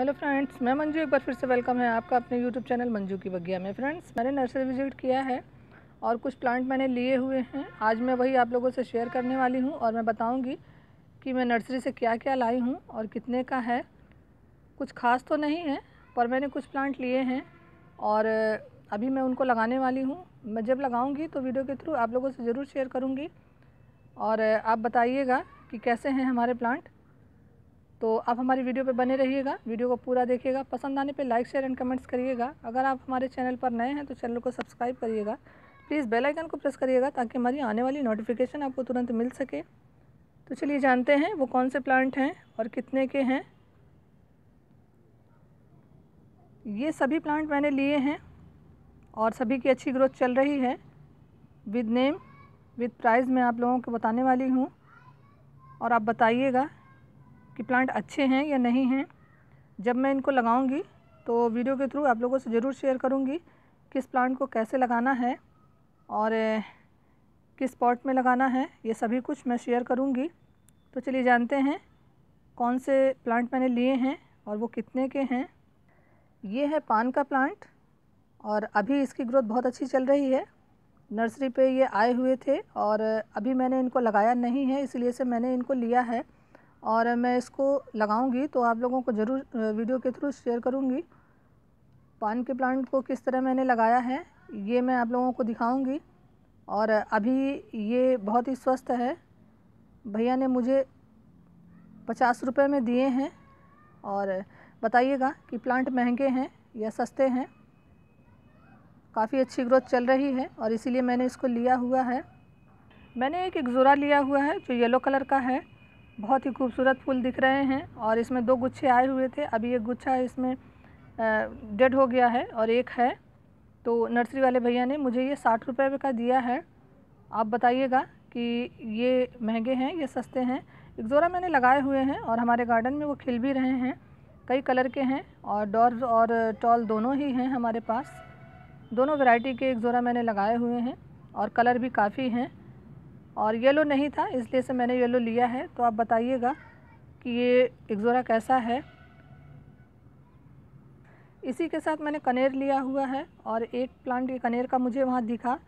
hello friends मैं मंजू एक बार फिर से वेलकम है आपका अपने यूट्यूब चैनल मंजू की बगिया में फ्रेंड्स मैंने नर्सरी विजिट किया है और कुछ प्लांट मैंने लिए हुए हैं आज मैं वही आप लोगों से शेयर करने वाली हूँ और मैं बताऊँगी कि मैं नर्सरी से क्या क्या लाई हूँ और कितने का है कुछ खास तो नहीं है पर मैंने कुछ प्लांट लिए हैं और अभी मैं उनको लगाने वाली हूँ मैं जब लगाऊँगी तो वीडियो के थ्रू आप लोगों से ज़रूर शेयर करूँगी और आप बताइएगा कि कैसे हैं हमारे प्लांट तो आप हमारी वीडियो पे बने रहिएगा वीडियो को पूरा देखिएगा पसंद आने पे लाइक शेयर एंड कमेंट्स करिएगा अगर आप हमारे चैनल पर नए हैं तो चैनल को सब्सक्राइब करिएगा प्लीज़ बेल आइकन को प्रेस करिएगा ताकि हमारी आने वाली नोटिफिकेशन आपको तुरंत मिल सके तो चलिए जानते हैं वो कौन से प्लांट हैं और कितने के हैं ये सभी प्लांट मैंने लिए हैं और सभी की अच्छी ग्रोथ चल रही है विद नेम विद प्राइस मैं आप लोगों को बताने वाली हूँ और आप बताइएगा कि प्लांट अच्छे हैं या नहीं हैं जब मैं इनको लगाऊंगी तो वीडियो के थ्रू आप लोगों से ज़रूर शेयर करूंगी किस प्लांट को कैसे लगाना है और किस पॉट में लगाना है ये सभी कुछ मैं शेयर करूंगी तो चलिए जानते हैं कौन से प्लांट मैंने लिए हैं और वो कितने के हैं ये है पान का प्लांट और अभी इसकी ग्रोथ बहुत अच्छी चल रही है नर्सरी पे ये आए हुए थे और अभी मैंने इनको लगाया नहीं है इसलिए से मैंने इनको लिया है और मैं इसको लगाऊंगी तो आप लोगों को ज़रूर वीडियो के थ्रू शेयर करूंगी पान के प्लांट को किस तरह मैंने लगाया है ये मैं आप लोगों को दिखाऊंगी और अभी ये बहुत ही स्वस्थ है भैया ने मुझे पचास रुपये में दिए हैं और बताइएगा कि प्लांट महंगे हैं या सस्ते हैं काफ़ी अच्छी ग्रोथ चल रही है और इसीलिए मैंने इसको लिया हुआ है मैंने एक एक्जोरा लिया हुआ है जो येलो कलर का है बहुत ही खूबसूरत फूल दिख रहे हैं और इसमें दो गुच्छे आए हुए थे अभी एक गुच्छा इसमें डेड हो गया है और एक है तो नर्सरी वाले भैया ने मुझे ये साठ रुपये का दिया है आप बताइएगा कि ये महंगे हैं ये सस्ते हैं एक्जोरा मैंने लगाए हुए हैं और हमारे गार्डन में वो खिल भी रहे हैं कई कलर के हैं और डॉर और टॉल दोनों ही हैं हमारे पास दोनों वैरायटी के एक्जोरा मैंने लगाए हुए हैं और कलर भी काफ़ी हैं और येलो नहीं था इसलिए से मैंने येलो लिया है तो आप बताइएगा कि ये एक्जोरा कैसा है इसी के साथ मैंने कनेर लिया हुआ है और एक प्लांट ये कनेर का मुझे वहाँ दिखा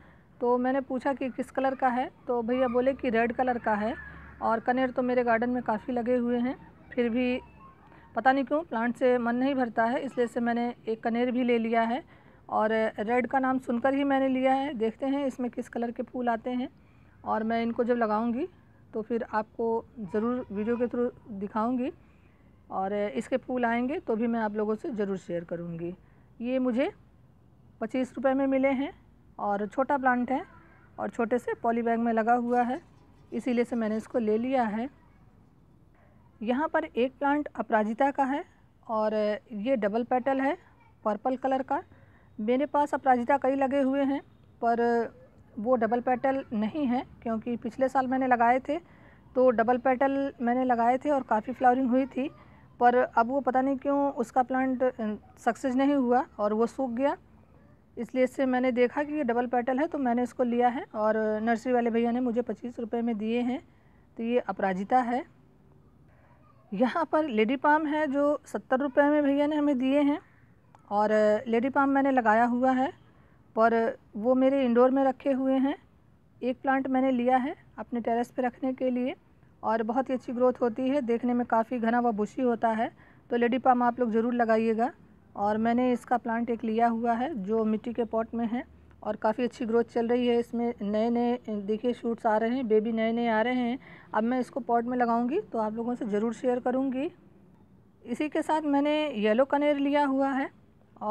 तो मैंने पूछा कि किस कलर का है तो भैया बोले कि रेड कलर का है और कनेर तो मेरे गार्डन में काफ़ी लगे हुए हैं फिर भी पता नहीं क्यों प्लांट से मन नहीं भरता है इसलिए से मैंने एक कनेर भी ले लिया है और रेड का नाम सुनकर ही मैंने लिया है देखते हैं इसमें किस कलर के फूल आते हैं और मैं इनको जब लगाऊंगी तो फिर आपको ज़रूर वीडियो के थ्रू दिखाऊंगी और इसके फूल आएंगे तो भी मैं आप लोगों से ज़रूर शेयर करूंगी ये मुझे पच्चीस रुपये में मिले हैं और छोटा प्लांट है और छोटे से पॉली बैग में लगा हुआ है इसीलिए से मैंने इसको ले लिया है यहाँ पर एक प्लांट अपराजिता का है और ये डबल पेटल है पर्पल कलर का मेरे पास अपराजिता कई लगे हुए हैं पर वो डबल पेटल नहीं है क्योंकि पिछले साल मैंने लगाए थे तो डबल पेटल मैंने लगाए थे और काफ़ी फ्लावरिंग हुई थी पर अब वो पता नहीं क्यों उसका प्लांट सक्सेस नहीं हुआ और वो सूख गया इसलिए इससे मैंने देखा कि ये डबल पेटल है तो मैंने इसको लिया है और नर्सरी वाले भैया ने मुझे पच्चीस रुपये में दिए हैं तो ये अपराजिता है यहाँ पर लेडी पाम है जो सत्तर रुपये में भैया ने हमें दिए हैं और लेडी पाम मैंने लगाया हुआ है पर वो मेरे इंडोर में रखे हुए हैं एक प्लांट मैंने लिया है अपने टेरेस पे रखने के लिए और बहुत ही अच्छी ग्रोथ होती है देखने में काफ़ी घना व बुशी होता है तो लेडी पाम आप लोग ज़रूर लगाइएगा और मैंने इसका प्लांट एक लिया हुआ है जो मिट्टी के पॉट में है और काफ़ी अच्छी ग्रोथ चल रही है इसमें नए नए देखिए शूट्स आ रहे हैं बेबी नए नए आ रहे हैं अब मैं इसको पॉट में लगाऊँगी तो आप लोगों से ज़रूर शेयर करूँगी इसी के साथ मैंने येलो कनेर लिया हुआ है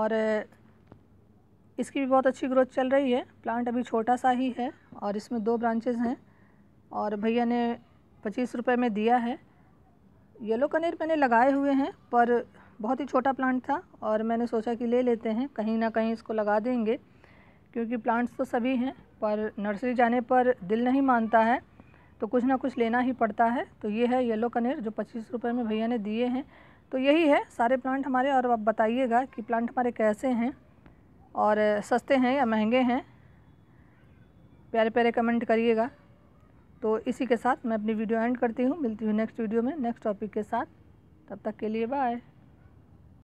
और इसकी भी बहुत अच्छी ग्रोथ चल रही है प्लांट अभी छोटा सा ही है और इसमें दो ब्रांचेज हैं और भैया ने पच्चीस रुपये में दिया है येलो कनेर मैंने लगाए हुए हैं पर बहुत ही छोटा प्लांट था और मैंने सोचा कि ले लेते हैं कहीं ना कहीं इसको लगा देंगे क्योंकि प्लांट्स तो सभी हैं पर नर्सरी जाने पर दिल नहीं मानता है तो कुछ ना कुछ लेना ही पड़ता है तो ये है येलो कनेर जो पच्चीस रुपये में भैया ने दिए हैं तो यही है सारे प्लांट हमारे और आप बताइएगा कि प्लांट हमारे कैसे हैं और सस्ते हैं या महंगे हैं प्यारे प्यारे कमेंट करिएगा तो इसी के साथ मैं अपनी वीडियो एंड करती हूँ मिलती हूँ नेक्स्ट वीडियो में नेक्स्ट टॉपिक के साथ तब तक के लिए बाय